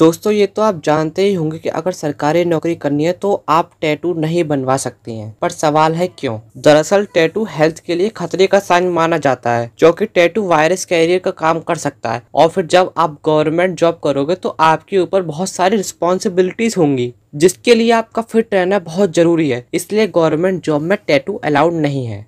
दोस्तों ये तो आप जानते ही होंगे कि अगर सरकारी नौकरी करनी है तो आप टैटू नहीं बनवा सकती हैं पर सवाल है क्यों दरअसल टैटू हेल्थ के लिए खतरे का साइन माना जाता है जो कि टैटू वायरस कैरियर का काम कर सकता है और फिर जब आप गवर्नमेंट जॉब करोगे तो आपके ऊपर बहुत सारी रिस्पॉन्सिबिलिटीज होंगी जिसके लिए आपका फिट रहना बहुत जरूरी है इसलिए गवर्नमेंट जॉब में टैटू अलाउड नहीं है